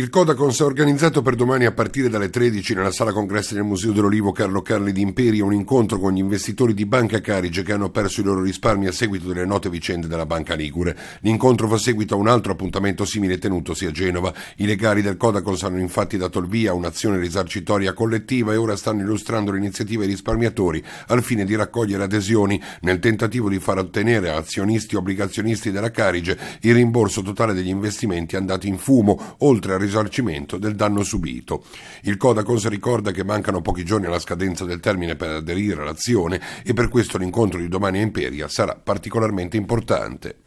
Il Codacons è organizzato per domani a partire dalle 13 nella sala congressi del Museo dell'Olivo Carlo Carli di Imperia un incontro con gli investitori di Banca Carige che hanno perso i loro risparmi a seguito delle note vicende della Banca Ligure. L'incontro fa seguito a un altro appuntamento simile tenutosi a Genova. I legali del Codacons hanno infatti dato il via a un'azione risarcitoria collettiva e ora stanno illustrando l'iniziativa ai risparmiatori al fine di raccogliere adesioni nel tentativo di far ottenere a azionisti e obbligazionisti della Carige il rimborso totale degli investimenti andati in fumo, oltre a risarcimento del danno subito. Il Codacons ricorda che mancano pochi giorni alla scadenza del termine per aderire all'azione e per questo l'incontro di domani a Imperia sarà particolarmente importante.